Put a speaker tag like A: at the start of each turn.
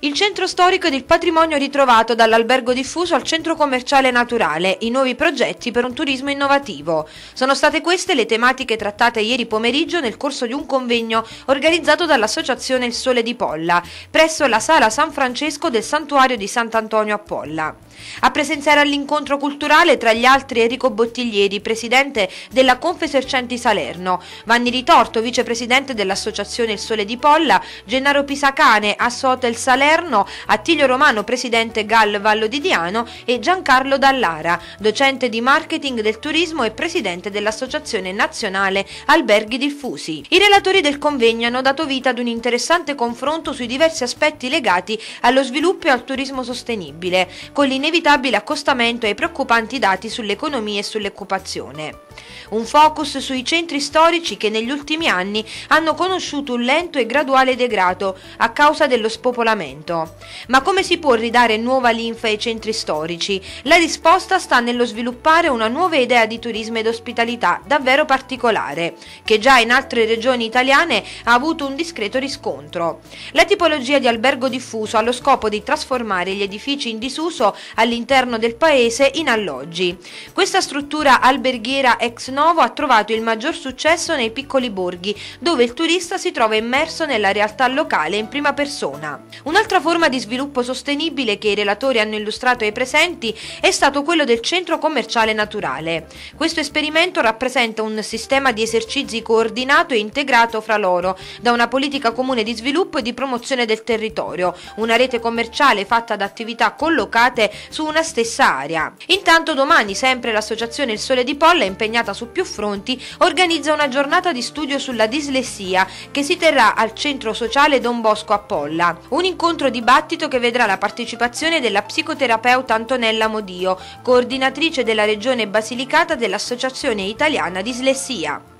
A: Il centro storico ed il patrimonio ritrovato dall'albergo diffuso al centro commerciale naturale, i nuovi progetti per un turismo innovativo. Sono state queste le tematiche trattate ieri pomeriggio nel corso di un convegno organizzato dall'Associazione Il Sole di Polla, presso la sala San Francesco del Santuario di Sant'Antonio a Polla. A presenziare all'incontro culturale tra gli altri Enrico Bottiglieri, presidente della Confesercenti Salerno, Vanni Ritorto, vicepresidente dell'associazione Il Sole di Polla, Gennaro Pisacane, Assotel Salerno, Attilio Romano, presidente Gal Vallo di Diano e Giancarlo Dallara, docente di marketing del turismo e presidente dell'Associazione Nazionale Alberghi Diffusi. I relatori del convegno hanno dato vita ad un interessante confronto sui diversi aspetti legati allo sviluppo e al turismo sostenibile, con linee inevitabile accostamento ai preoccupanti dati sull'economia e sull'occupazione. Un focus sui centri storici che negli ultimi anni hanno conosciuto un lento e graduale degrado a causa dello spopolamento. Ma come si può ridare nuova linfa ai centri storici? La risposta sta nello sviluppare una nuova idea di turismo ed ospitalità davvero particolare, che già in altre regioni italiane ha avuto un discreto riscontro. La tipologia di albergo diffuso ha lo scopo di trasformare gli edifici in disuso all'interno del paese in alloggi. Questa struttura alberghiera è ex novo ha trovato il maggior successo nei piccoli borghi, dove il turista si trova immerso nella realtà locale in prima persona. Un'altra forma di sviluppo sostenibile che i relatori hanno illustrato ai presenti è stato quello del centro commerciale naturale. Questo esperimento rappresenta un sistema di esercizi coordinato e integrato fra loro da una politica comune di sviluppo e di promozione del territorio, una rete commerciale fatta da attività collocate su una stessa area. Intanto domani sempre l'associazione Il Sole di Polla è impegnata impegnata su più fronti, organizza una giornata di studio sulla dislessia che si terrà al Centro Sociale Don Bosco a Polla. Un incontro dibattito che vedrà la partecipazione della psicoterapeuta Antonella Modio, coordinatrice della Regione Basilicata dell'Associazione Italiana Dislessia.